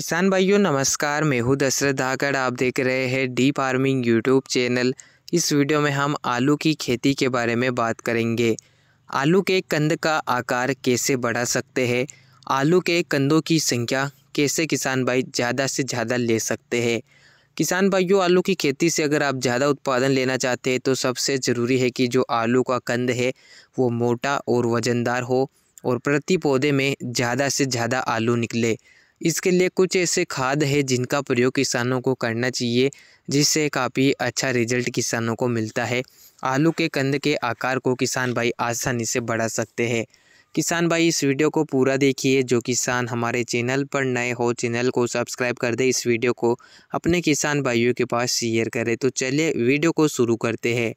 किसान भाइयों नमस्कार मैं हूँ दशरथ धाकड़ आप देख रहे हैं डी फार्मिंग यूट्यूब चैनल इस वीडियो में हम आलू की खेती के बारे में बात करेंगे आलू के कंद का आकार कैसे बढ़ा सकते हैं आलू के कंदों की संख्या कैसे किसान भाई ज़्यादा से ज़्यादा ले सकते हैं किसान भाइयों आलू की खेती से अगर आप ज़्यादा उत्पादन लेना चाहते हैं तो सबसे ज़रूरी है कि जो आलू का कंद है वो मोटा और वज़नदार हो और प्रति पौधे में ज़्यादा से ज़्यादा आलू निकले इसके लिए कुछ ऐसे खाद है जिनका प्रयोग किसानों को करना चाहिए जिससे काफ़ी अच्छा रिजल्ट किसानों को मिलता है आलू के कंद के आकार को किसान भाई आसानी से बढ़ा सकते हैं किसान भाई इस वीडियो को पूरा देखिए जो किसान हमारे चैनल पर नए हो चैनल को सब्सक्राइब कर दे इस वीडियो को अपने किसान भाइयों के पास शेयर करें तो चलिए वीडियो को शुरू करते हैं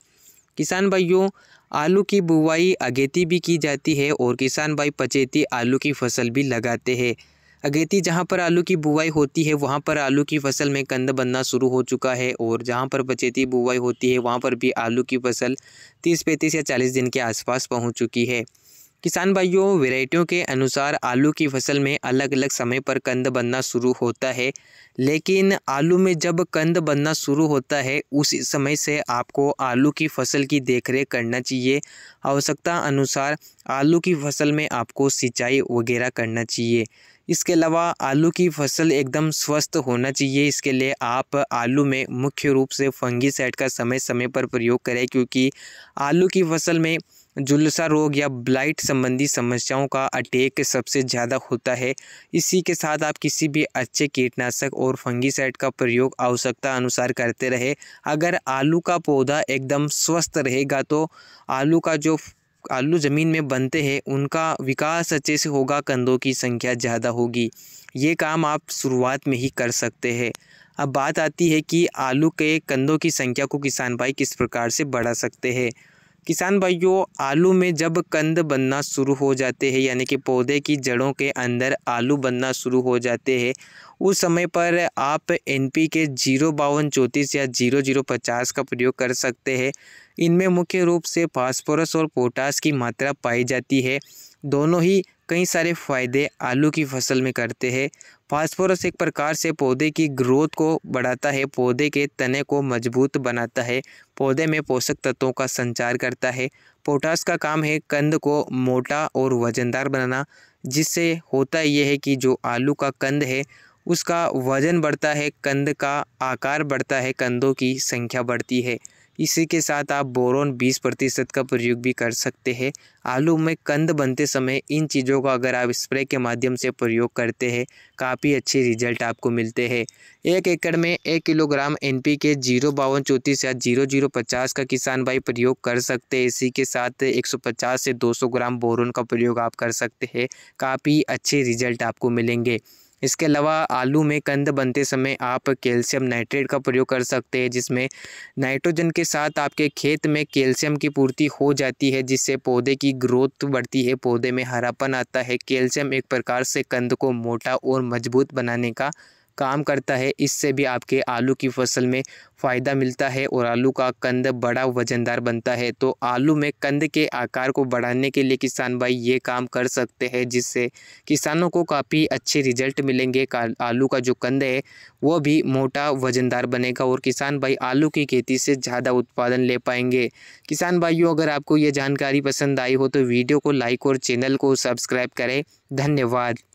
किसान भाइयों आलू की बुवाई अगेती भी की जाती है और किसान भाई पचेती आलू की फसल भी लगाते हैं अगेती जहाँ पर आलू की बुवाई होती है वहाँ पर आलू की फसल में कंद बनना शुरू हो चुका है और जहाँ पर बचेती बुवाई होती है वहाँ पर भी आलू की फसल तीस पैंतीस या चालीस दिन के आसपास पहुँच चुकी है किसान भाइयों वेराइटियों के अनुसार आलू की फसल में अलग अलग समय पर कंद बनना शुरू होता है लेकिन आलू में जब कंद बनना शुरू होता है उस समय से आपको आलू की फसल की देखरेख करना चाहिए आवश्यकता अनुसार आलू की फसल में आपको सिंचाई वगैरह करना चाहिए इसके अलावा आलू की फसल एकदम स्वस्थ होना चाहिए इसके लिए आप आलू में मुख्य रूप से सेट का समय समय पर प्रयोग करें क्योंकि आलू की फसल में जुलसा रोग या ब्लाइट संबंधी समस्याओं का अटैक सबसे ज़्यादा होता है इसी के साथ आप किसी भी अच्छे कीटनाशक और सेट का प्रयोग आवश्यकता अनुसार करते रहे अगर आलू का पौधा एकदम स्वस्थ रहेगा तो आलू का जो आलू ज़मीन में बनते हैं उनका विकास अच्छे से होगा कंदों की संख्या ज़्यादा होगी ये काम आप शुरुआत में ही कर सकते हैं अब बात आती है कि आलू के कंदों की संख्या को किसान भाई किस प्रकार से बढ़ा सकते हैं किसान भाइयों आलू में जब कंद बनना शुरू हो जाते हैं यानी कि पौधे की जड़ों के अंदर आलू बनना शुरू हो जाते हैं उस समय पर आप एन पी के जीरो बावन चौंतीस या जीरो जीरो पचास का प्रयोग कर सकते हैं इनमें मुख्य रूप से फास्फोरस और पोटास की मात्रा पाई जाती है दोनों ही कई सारे फ़ायदे आलू की फसल में करते हैं फास्फोरस एक प्रकार से पौधे की ग्रोथ को बढ़ाता है पौधे के तने को मजबूत बनाता है पौधे में पोषक तत्वों का संचार करता है पोटास का काम है कंद को मोटा और वजनदार बनाना जिससे होता यह है कि जो आलू का कंद है उसका वजन बढ़ता है कंद का आकार बढ़ता है कंदों की संख्या बढ़ती है इसी के साथ आप बोरोन 20 प्रतिशत का प्रयोग भी कर सकते हैं आलू में कंद बनते समय इन चीज़ों का अगर आप स्प्रे के माध्यम से प्रयोग करते हैं काफ़ी अच्छे रिजल्ट आपको मिलते हैं एक एकड़ में एक kilogram N P K zero बावन चौंतीस या जीरो जीरो पचास का किसान भाई प्रयोग कर सकते हैं इसी के साथ एक सौ पचास से दो सौ ग्राम बोरोन का प्रयोग आप कर सकते हैं काफ़ी अच्छे रिजल्ट आपको मिलेंगे इसके अलावा आलू में कंद बनते समय आप कैल्शियम नाइट्रेट का प्रयोग कर सकते हैं जिसमें नाइट्रोजन के साथ आपके खेत में कैल्शियम की पूर्ति हो जाती है जिससे पौधे की ग्रोथ बढ़ती है पौधे में हरापन आता है कैल्शियम एक प्रकार से कंद को मोटा और मजबूत बनाने का काम करता है इससे भी आपके आलू की फसल में फ़ायदा मिलता है और आलू का कंद बड़ा वजनदार बनता है तो आलू में कंद के आकार को बढ़ाने के लिए किसान भाई ये काम कर सकते हैं जिससे किसानों को काफ़ी अच्छे रिजल्ट मिलेंगे आलू का जो कंद है वो भी मोटा वजनदार बनेगा और किसान भाई आलू की खेती से ज़्यादा उत्पादन ले पाएंगे किसान भाइयों अगर आपको ये जानकारी पसंद आई हो तो वीडियो को लाइक और चैनल को सब्सक्राइब करें धन्यवाद